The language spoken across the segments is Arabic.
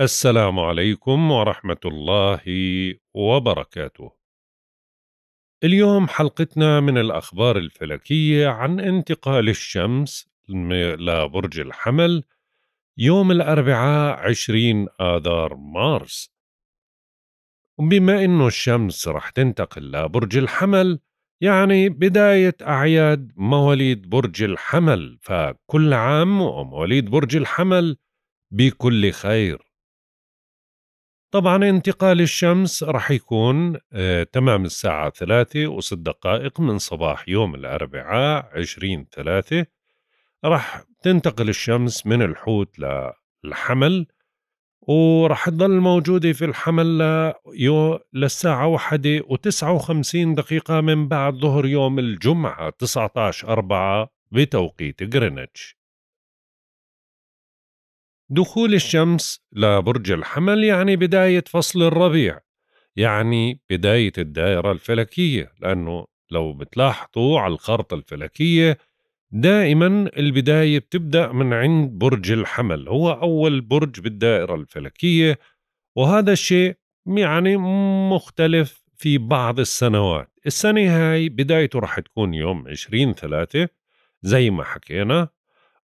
السلام عليكم ورحمة الله وبركاته. اليوم حلقتنا من الأخبار الفلكية عن انتقال الشمس لبرج الحمل يوم الأربعاء 20 آذار مارس. بما إنه الشمس رح تنتقل لبرج الحمل يعني بداية أعياد مواليد برج الحمل فكل عام ومواليد برج الحمل بكل خير طبعا انتقال الشمس رح يكون آه، تمام الساعة ثلاثة وست دقائق من صباح يوم الأربعاء عشرين ثلاثة رح تنتقل الشمس من الحوت للحمل ورح تضل موجودة في الحمل للساعة واحدة وتسعة وخمسين دقيقة من بعد ظهر يوم الجمعة عشر أربعة بتوقيت غرينتش دخول الشمس لبرج الحمل يعني بداية فصل الربيع يعني بداية الدائرة الفلكية لأنه لو بتلاحظوا على الخارطة الفلكية دائما البداية بتبدأ من عند برج الحمل هو أول برج بالدائرة الفلكية وهذا الشيء يعني مختلف في بعض السنوات السنة هاي بدايته رح تكون يوم 20 ثلاثة زي ما حكينا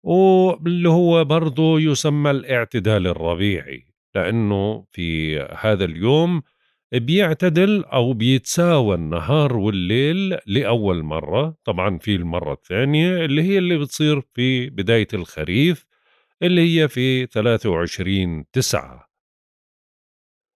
واللي هو برضه يسمى الاعتدال الربيعي لأنه في هذا اليوم بيعتدل أو بيتساوى النهار والليل لأول مرة طبعا في المرة الثانية اللي هي اللي بتصير في بداية الخريف اللي هي في 23 تسعة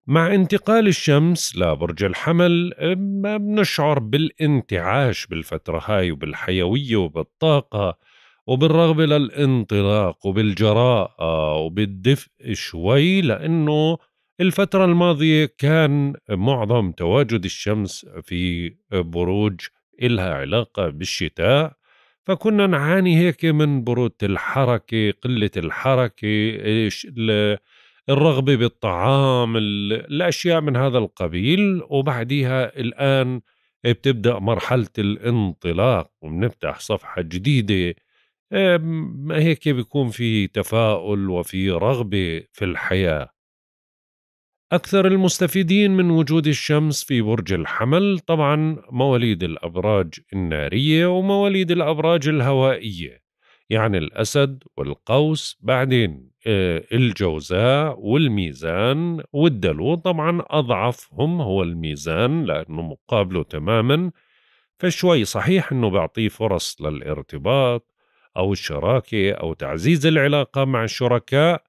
مع انتقال الشمس لبرج الحمل ما بنشعر بالانتعاش بالفترة هاي وبالحيوية وبالطاقة وبالرغبة للانطلاق وبالجراءة وبالدفء شوي لأنه الفترة الماضية كان معظم تواجد الشمس في بروج إلها علاقة بالشتاء فكنا نعاني هيك من برودة الحركة قلة الحركة الرغبة بالطعام الأشياء من هذا القبيل وبعديها الآن بتبدأ مرحلة الانطلاق وبنفتح صفحة جديدة هيك بيكون في تفاؤل وفي رغبة في الحياة أكثر المستفيدين من وجود الشمس في برج الحمل طبعا مواليد الأبراج النارية ومواليد الأبراج الهوائية يعني الأسد والقوس بعدين آه، الجوزاء والميزان والدلو طبعا أضعفهم هو الميزان لأنه مقابله تماما فشوي صحيح أنه بيعطيه فرص للارتباط او الشراكه او تعزيز العلاقه مع الشركاء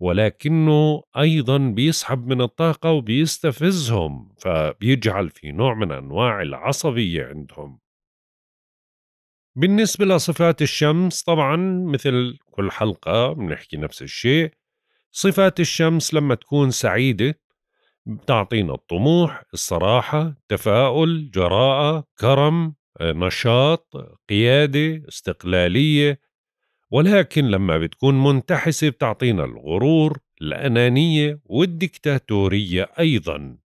ولكنه ايضا بيسحب من الطاقه وبيستفزهم فبيجعل في نوع من انواع العصبيه عندهم بالنسبه لصفات الشمس طبعا مثل كل حلقه بنحكي نفس الشيء صفات الشمس لما تكون سعيده بتعطينا الطموح الصراحه تفاؤل جراءه كرم آه، نشاط قيادة استقلالية ولكن لما بتكون منتحسة بتعطينا الغرور الأنانية والديكتاتورية أيضا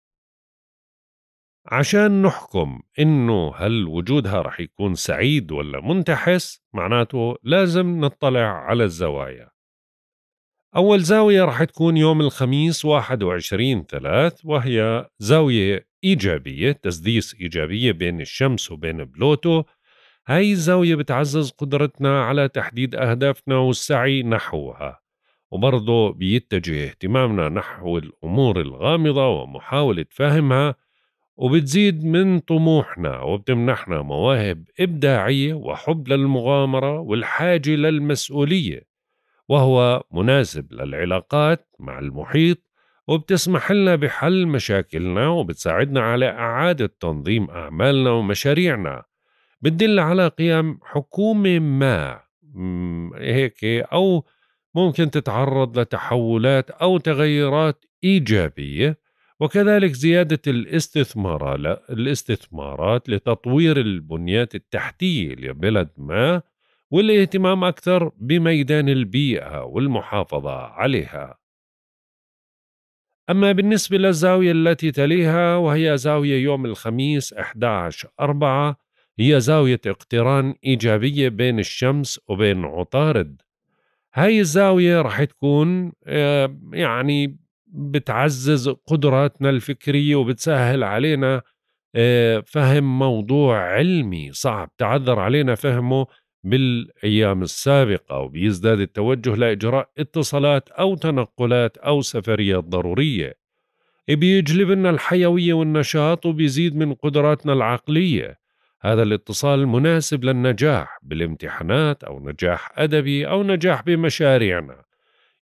عشان نحكم إنه هل وجودها رح يكون سعيد ولا منتحس معناته لازم نطلع على الزوايا أول زاوية رح تكون يوم الخميس 21 3 وهي زاوية إيجابية تسديس إيجابية بين الشمس وبين بلوتو هاي الزاوية بتعزز قدرتنا على تحديد أهدافنا والسعي نحوها وبرضه بيتجه اهتمامنا نحو الأمور الغامضة ومحاولة فهمها وبتزيد من طموحنا وبتمنحنا مواهب إبداعية وحب للمغامرة والحاجة للمسؤولية وهو مناسب للعلاقات مع المحيط وبتسمح لنا بحل مشاكلنا وبتساعدنا على إعادة تنظيم أعمالنا ومشاريعنا بتدل على قيم حكومة ما هيك أو ممكن تتعرض لتحولات أو تغيرات إيجابية وكذلك زيادة الاستثمارات لتطوير البنيات التحتية لبلد ما والاهتمام أكثر بميدان البيئة والمحافظة عليها أما بالنسبة للزاوية التي تليها وهي زاوية يوم الخميس 11 4 هي زاوية اقتران إيجابية بين الشمس وبين عطارد هاي الزاوية رح تكون آه، يعني بتعزز قدراتنا الفكرية وبتسهل علينا آه، فهم موضوع علمي صعب تعذر علينا فهمه بالأيام السابقة وبيزداد التوجه لإجراء اتصالات أو تنقلات أو سفريات ضرورية بيجلب لنا الحيوية والنشاط وبيزيد من قدراتنا العقلية هذا الاتصال مناسب للنجاح بالامتحانات أو نجاح أدبي أو نجاح بمشاريعنا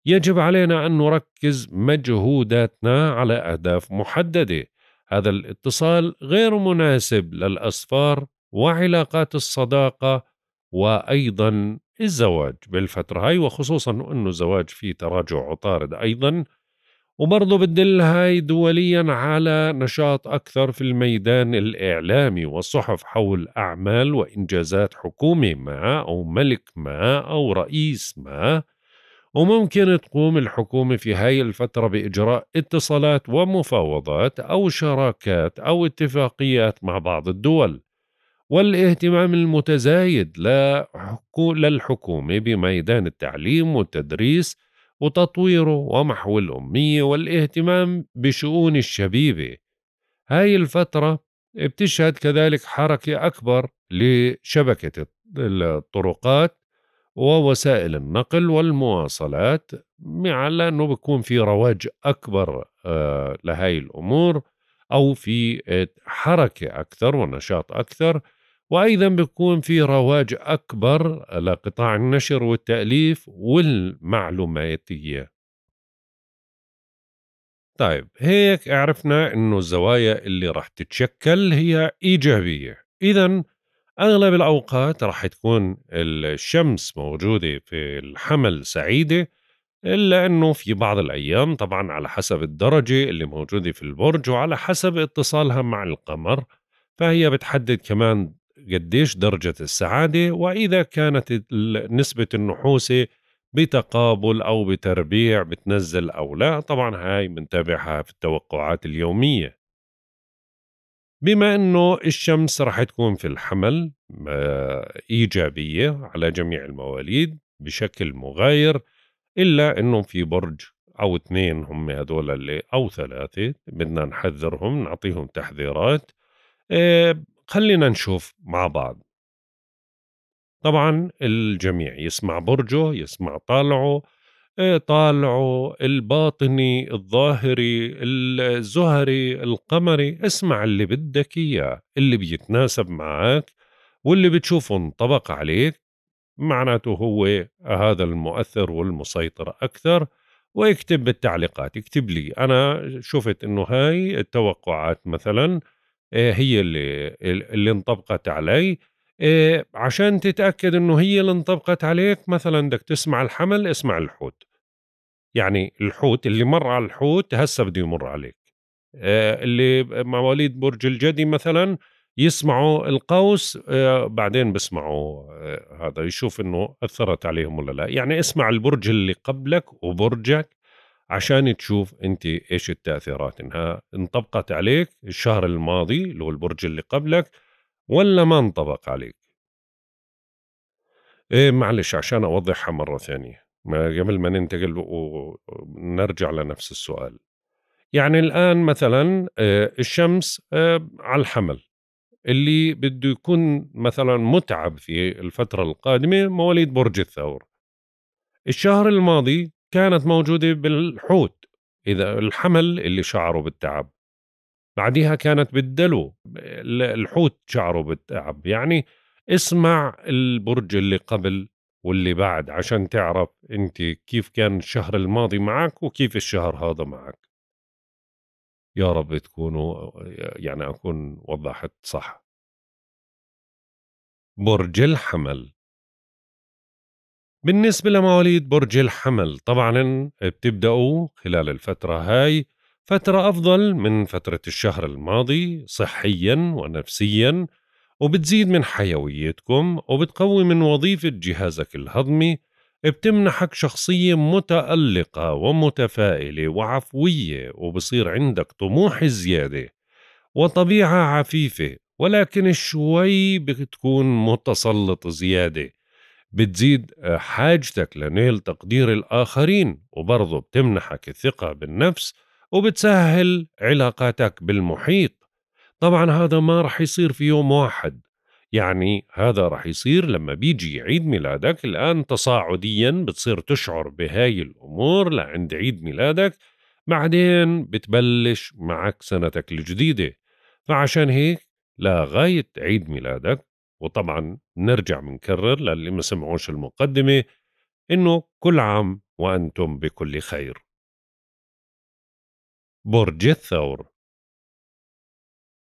يجب علينا أن نركز مجهوداتنا على أهداف محددة هذا الاتصال غير مناسب للأسفار وعلاقات الصداقة وأيضا الزواج بالفترة هاي وخصوصا أنه الزواج فيه تراجع عطارد أيضا وبرضه بتدل هاي دوليا على نشاط أكثر في الميدان الإعلامي والصحف حول أعمال وإنجازات حكومة ما أو ملك ما أو رئيس ما وممكن تقوم الحكومة في هاي الفترة بإجراء اتصالات ومفاوضات أو شراكات أو اتفاقيات مع بعض الدول والاهتمام المتزايد لا, الحكومة بميدان التعليم والتدريس وتطويره ومحو الأمية والاهتمام بشؤون الشبيبة هاي الفترة بتشهد كذلك حركة أكبر لشبكة الطرقات ووسائل النقل والمواصلات مع أنه بيكون في رواج أكبر آه، لهاي الأمور أو في آه، حركة أكثر ونشاط أكثر وايضا بيكون في رواج اكبر لقطاع النشر والتاليف والمعلوماتيه طيب هيك عرفنا انه الزوايا اللي رح تتشكل هي ايجابيه اذا اغلب الاوقات رح تكون الشمس موجوده في الحمل سعيده الا انه في بعض الايام طبعا على حسب الدرجه اللي موجوده في البرج وعلى حسب اتصالها مع القمر فهي بتحدد كمان قديش درجة السعادة وإذا كانت نسبة النحوسة بتقابل أو بتربيع بتنزل أو لا طبعا هاي بنتابعها في التوقعات اليومية بما أنه الشمس رح تكون في الحمل آه، إيجابية على جميع المواليد بشكل مغاير إلا أنه في برج أو اثنين هم هذول اللي أو ثلاثة بدنا نحذرهم نعطيهم تحذيرات آه، خلينا نشوف مع بعض طبعا الجميع يسمع برجه يسمع طالعه آه، طالعه الباطني الظاهري الزهري القمري اسمع اللي بدك اياه اللي بيتناسب معك واللي بتشوفه انطبق عليك معناته هو هذا المؤثر والمسيطر اكثر واكتب بالتعليقات اكتب لي انا شفت انه هاي التوقعات مثلا إيه، هي اللي اللي انطبقت علي إيه، عشان تتاكد انه هي اللي انطبقت عليك مثلا بدك تسمع الحمل اسمع الحوت يعني الحوت اللي مر على الحوت هسه بده يمر عليك إيه، اللي مواليد برج الجدي مثلا يسمعوا القوس بعدين بسمعوا هذا يشوف انه اثرت عليهم ولا لا يعني اسمع البرج اللي قبلك وبرجك عشان تشوف انت ايش التاثيرات انها انطبقت عليك الشهر الماضي اللي هو البرج اللي قبلك ولا ما انطبق عليك ايه معلش عشان اوضحها مره ثانيه ما قبل ما ننتقل ونرجع لنفس السؤال يعني الان مثلا آه، الشمس آه، على الحمل اللي بده يكون مثلا متعب في الفتره القادمه مواليد برج الثور الشهر الماضي كانت موجودة بالحوت إذا الحمل اللي شعره بالتعب بعدها كانت بالدلو الحوت شعره بالتعب يعني اسمع البرج اللي قبل واللي بعد عشان تعرف انت كيف كان الشهر الماضي معك وكيف الشهر هذا معك يا رب تكونوا يعني أكون وضحت صح برج الحمل بالنسبة لمواليد برج الحمل طبعا بتبدأوا خلال الفترة هاي فترة أفضل من فترة الشهر الماضي صحيا ونفسيا وبتزيد من حيويتكم وبتقوي من وظيفة جهازك الهضمي بتمنحك شخصية متألقة ومتفائلة وعفوية وبصير عندك طموح زيادة وطبيعة عفيفة ولكن شوي بتكون متسلط زيادة بتزيد آه، حاجتك لنيل تقدير الآخرين وبرضه بتمنحك الثقة بالنفس وبتسهل علاقاتك بالمحيط طبعا هذا ما رح يصير في يوم واحد يعني هذا رح يصير لما بيجي عيد ميلادك الآن تصاعديا بتصير تشعر بهاي الأمور لعند عيد ميلادك بعدين بتبلش معك سنتك الجديدة فعشان هيك لغاية عيد ميلادك وطبعا نرجع منكرر للي ما سمعوش المقدمة إنه كل عام وأنتم بكل خير برج الثور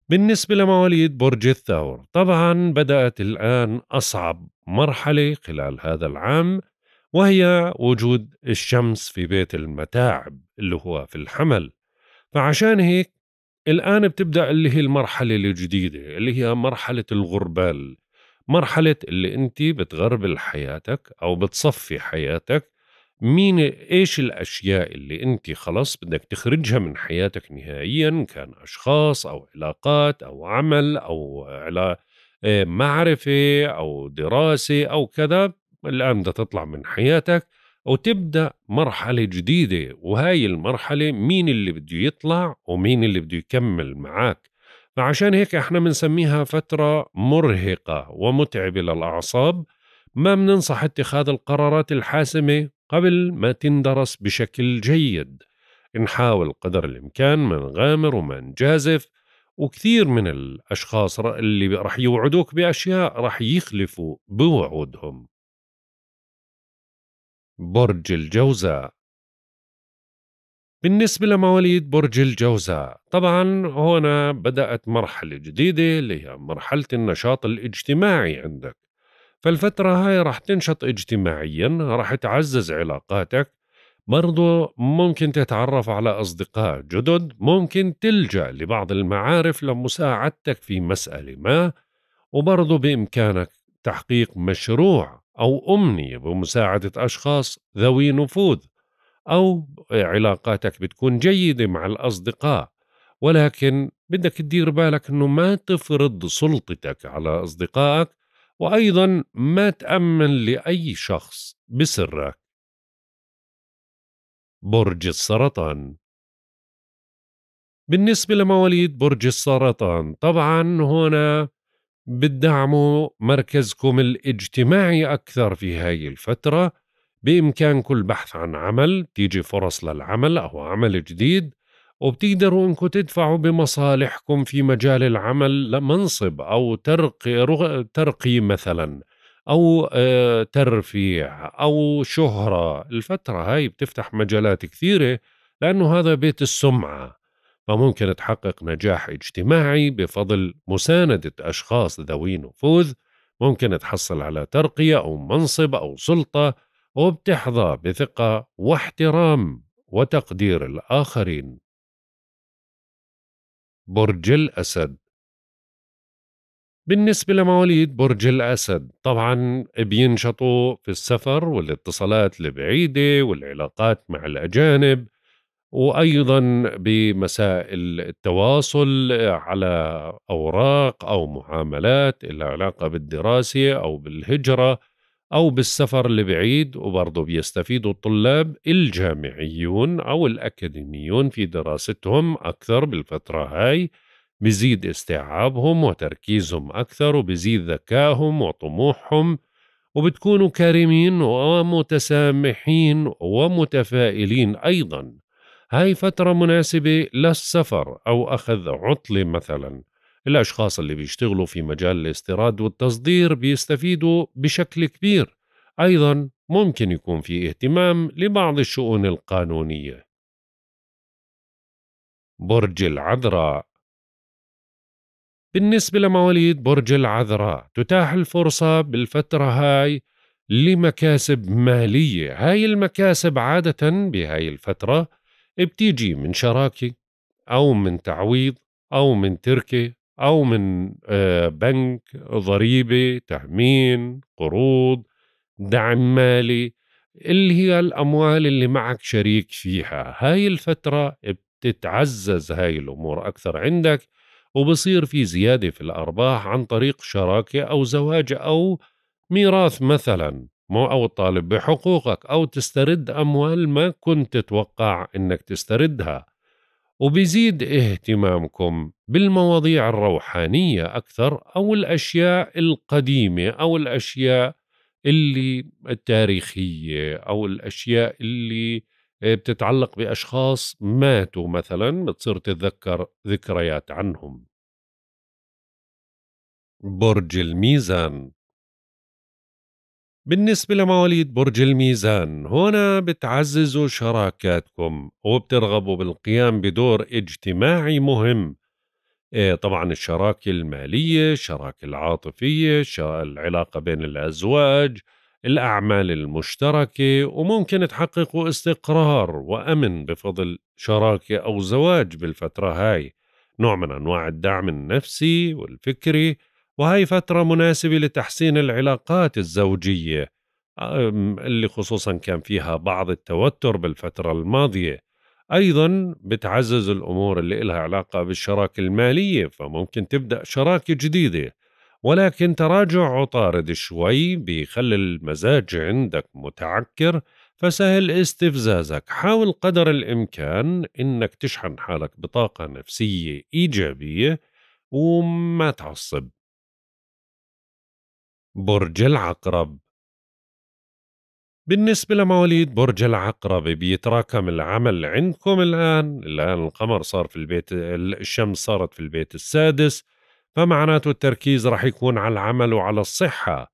بالنسبة لمواليد برج الثور طبعا بدأت الآن أصعب مرحلة خلال هذا العام وهي وجود الشمس في بيت المتاعب اللي هو في الحمل فعشان هيك الآن بتبدأ اللي هي المرحلة الجديدة اللي هي مرحلة الغربال مرحلة اللي أنت بتغربل حياتك أو بتصفي حياتك مين إيش الأشياء اللي أنت خلص بدك تخرجها من حياتك نهائيا كان أشخاص أو علاقات أو عمل أو على آه، معرفة أو دراسة أو كذا الآن بدها تطلع من حياتك وتبدا مرحله جديده وهاي المرحله مين اللي بده يطلع ومين اللي بده يكمل معك فعشان هيك احنا بنسميها فتره مرهقه ومتعبه للاعصاب ما بننصح اتخاذ القرارات الحاسمه قبل ما تندرس بشكل جيد نحاول قدر الامكان ما نغامر وما نجازف وكثير من الاشخاص اللي رح يوعدوك باشياء رح يخلفوا بوعودهم برج الجوزاء بالنسبة لمواليد برج الجوزاء طبعا هنا بدأت مرحلة جديدة اللي هي مرحلة النشاط الاجتماعي عندك فالفترة هاي رح تنشط اجتماعيا رح تعزز علاقاتك برضو ممكن تتعرف على أصدقاء جدد ممكن تلجأ لبعض المعارف لمساعدتك في مسألة ما وبرضو بإمكانك تحقيق مشروع أو أمنية بمساعدة أشخاص ذوي نفوذ أو علاقاتك بتكون جيدة مع الأصدقاء ولكن بدك تدير بالك أنه ما تفرض سلطتك على أصدقائك وأيضا ما تأمن لأي شخص بسرك برج السرطان بالنسبة لمواليد برج السرطان طبعا هنا بتدعموا مركزكم الاجتماعي أكثر في هاي الفترة بإمكانكم البحث عن عمل تيجي فرص للعمل أو عمل جديد وبتقدروا انكم تدفعوا بمصالحكم في مجال العمل لمنصب او ترقي ترقي مثلا او آه، ترفيع او شهره الفتره هاي بتفتح مجالات كثيره لانه هذا بيت السمعه فممكن تحقق نجاح اجتماعي بفضل مساندة أشخاص ذوي نفوذ ممكن تحصل على ترقية أو منصب أو سلطة وبتحظى بثقة واحترام وتقدير الآخرين برج الأسد بالنسبة لمواليد برج الأسد طبعا بينشطوا في السفر والاتصالات البعيدة والعلاقات مع الأجانب وايضا بمسائل التواصل على اوراق او معاملات اللي علاقه بالدراسه او بالهجره او بالسفر لبعيد وبرضه بيستفيدوا الطلاب الجامعيون او الاكاديميون في دراستهم اكثر بالفتره هاي بزيد استيعابهم وتركيزهم اكثر وبزيد ذكائهم وطموحهم وبتكونوا كريمين ومتسامحين ومتفائلين ايضا هاي فترة مناسبة للسفر أو أخذ عطلة مثلا الأشخاص اللي بيشتغلوا في مجال الاستيراد والتصدير بيستفيدوا بشكل كبير أيضا ممكن يكون في اهتمام لبعض الشؤون القانونية برج العذراء بالنسبة لمواليد برج العذراء تتاح الفرصة بالفترة هاي لمكاسب مالية هاي المكاسب عادة بهاي الفترة بتيجي من شراكة أو من تعويض أو من تركة أو من آه، بنك ضريبة تأمين قروض دعم مالي اللي هي الأموال اللي معك شريك فيها هاي الفترة بتتعزز هاي الأمور أكثر عندك وبصير في زيادة في الأرباح عن طريق شراكة أو زواج أو ميراث مثلا مو أو الطالب بحقوقك أو تسترد أموال ما كنت تتوقع أنك تستردها وبيزيد اهتمامكم بالمواضيع الروحانية أكثر أو الأشياء القديمة أو الأشياء اللي التاريخية أو الأشياء اللي بتتعلق بأشخاص ماتوا مثلا بتصير تتذكر ذكريات عنهم برج الميزان بالنسبة لمواليد برج الميزان هنا بتعززوا شراكاتكم وبترغبوا بالقيام بدور اجتماعي مهم إيه، طبعا الشراكة المالية الشراكة العاطفية العلاقة بين الأزواج الأعمال المشتركة وممكن تحققوا استقرار وأمن بفضل شراكة أو زواج بالفترة هاي نوع من أنواع الدعم النفسي والفكري وهي فترة مناسبة لتحسين العلاقات الزوجية اللي خصوصا كان فيها بعض التوتر بالفترة الماضية أيضا بتعزز الأمور اللي إلها علاقة بالشراكة المالية فممكن تبدأ شراكة جديدة ولكن تراجع عطارد شوي بيخلي المزاج عندك متعكر فسهل استفزازك حاول قدر الإمكان إنك تشحن حالك بطاقة نفسية إيجابية وما تعصب برج العقرب بالنسبة لمواليد برج العقرب بيتراكم العمل عندكم الآن الآن القمر صار في البيت الشمس صارت في البيت السادس فمعناته التركيز رح يكون على العمل وعلى الصحة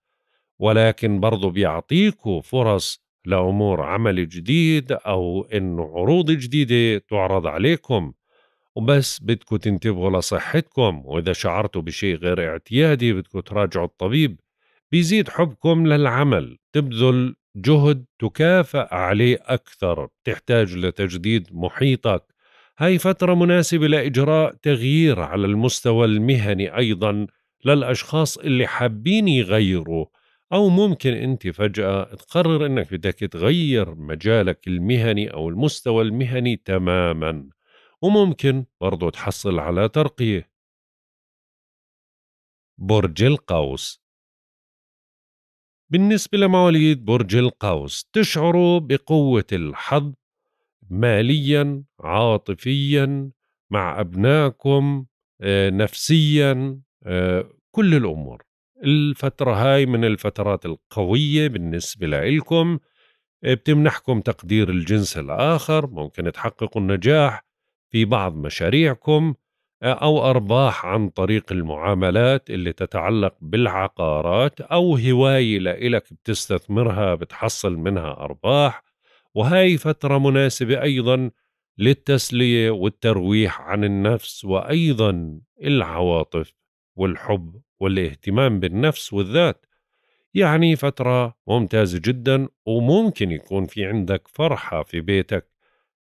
ولكن برضو بيعطيكوا فرص لأمور عمل جديد أو إنه عروض جديدة تعرض عليكم وبس بدكم تنتبهوا لصحتكم وإذا شعرتوا بشيء غير اعتيادي بدكم تراجعوا الطبيب بيزيد حبكم للعمل تبذل جهد تكافأ عليه أكثر تحتاج لتجديد محيطك هاي فترة مناسبة لإجراء تغيير على المستوى المهني أيضا للأشخاص اللي حابين يغيروا أو ممكن أنت فجأة تقرر أنك بدك تغير مجالك المهني أو المستوى المهني تماما وممكن برضو تحصل على ترقية برج القوس بالنسبة لمواليد برج القوس تشعروا بقوة الحظ ماليا عاطفيا مع أبنائكم آه، نفسيا آه، كل الأمور الفترة هاي من الفترات القوية بالنسبة لإلكم آه، بتمنحكم تقدير الجنس الآخر ممكن تحققوا النجاح في بعض مشاريعكم أو أرباح عن طريق المعاملات اللي تتعلق بالعقارات أو هواية لإلك بتستثمرها بتحصل منها أرباح وهاي فترة مناسبة أيضا للتسلية والترويح عن النفس وأيضا العواطف والحب والاهتمام بالنفس والذات يعني فترة ممتازة جدا وممكن يكون في عندك فرحة في بيتك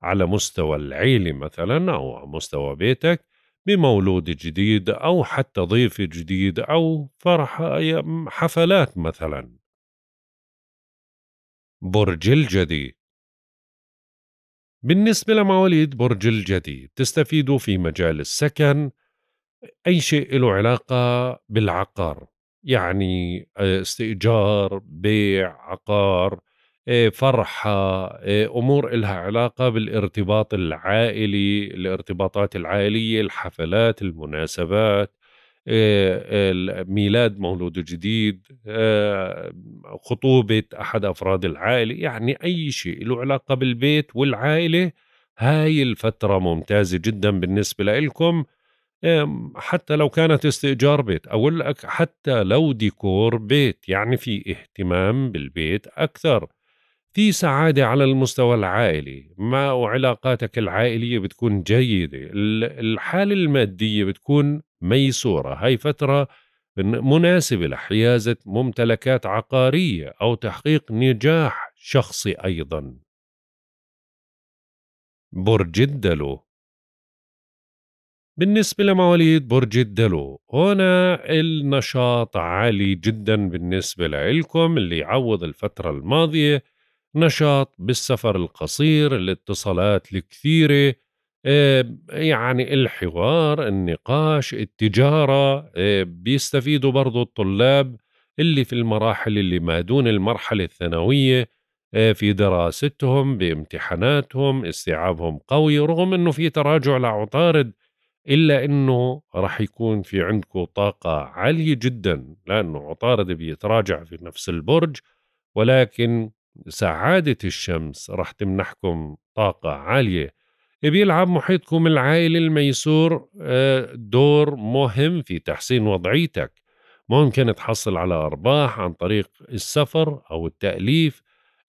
على مستوى العيلة مثلا أو على مستوى بيتك بمولود جديد أو حتى ضيف جديد أو فرح حفلات مثلا برج الجدي بالنسبة لمواليد برج الجدي تستفيدوا في مجال السكن أي شيء له علاقة بالعقار يعني آه، استئجار بيع عقار إيه، فرحة إيه، أمور إلها علاقة بالارتباط العائلي الارتباطات العائلية الحفلات المناسبات إيه، ميلاد مولود جديد خطوبة أحد أفراد العائلة يعني أي شيء له علاقة بالبيت والعائلة هاي الفترة ممتازة جدا بالنسبة لكم حتى لو كانت استئجار بيت أقول لك حتى لو ديكور بيت يعني في اهتمام بالبيت أكثر في سعادة على المستوى العائلي ما وعلاقاتك العائلية بتكون جيدة الحالة المادية بتكون ميسورة هاي فترة مناسبة لحيازة ممتلكات عقارية أو تحقيق نجاح شخصي أيضا برج الدلو بالنسبة لمواليد برج الدلو هنا النشاط عالي جدا بالنسبة لكم اللي يعوض الفترة الماضية نشاط بالسفر القصير الاتصالات الكثيرة آه، يعني الحوار النقاش التجارة آه، بيستفيدوا برضو الطلاب اللي في المراحل اللي ما دون المرحلة الثانوية آه، في دراستهم بامتحاناتهم استيعابهم قوي رغم انه في تراجع لعطارد الا انه رح يكون في عندكم طاقه عاليه جدا لانه عطارد بيتراجع في نفس البرج ولكن سعادة الشمس رح تمنحكم طاقة عالية بيلعب محيطكم العائلي الميسور آه، دور مهم في تحسين وضعيتك ممكن تحصل على أرباح عن طريق السفر أو التأليف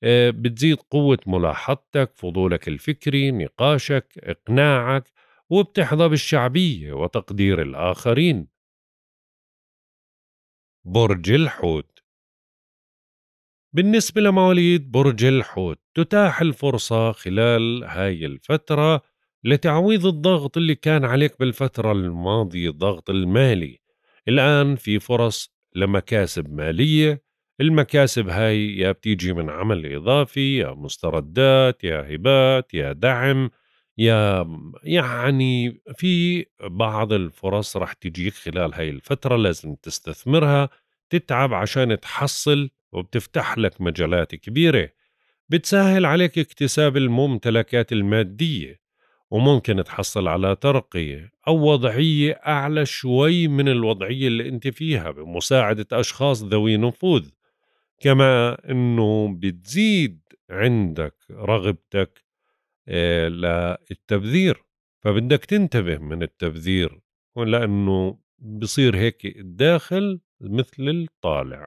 آه، بتزيد قوة ملاحظتك فضولك الفكري نقاشك إقناعك وبتحظى بالشعبية وتقدير الآخرين برج الحوت بالنسبة لمواليد برج الحوت تتاح الفرصة خلال هاي الفترة لتعويض الضغط اللي كان عليك بالفترة الماضية الضغط المالي الآن في فرص لمكاسب مالية المكاسب هاي يا بتيجي من عمل إضافي يا مستردات يا هبات يا دعم يا يعني في بعض الفرص رح تجيك خلال هاي الفترة لازم تستثمرها تتعب عشان تحصل وبتفتح لك مجالات كبيرة بتسهل عليك اكتساب الممتلكات المادية وممكن تحصل على ترقية أو وضعية أعلى شوي من الوضعية اللي أنت فيها بمساعدة أشخاص ذوي نفوذ كما أنه بتزيد عندك رغبتك آه، للتبذير فبدك تنتبه من التبذير لأنه بصير هيك الداخل مثل الطالع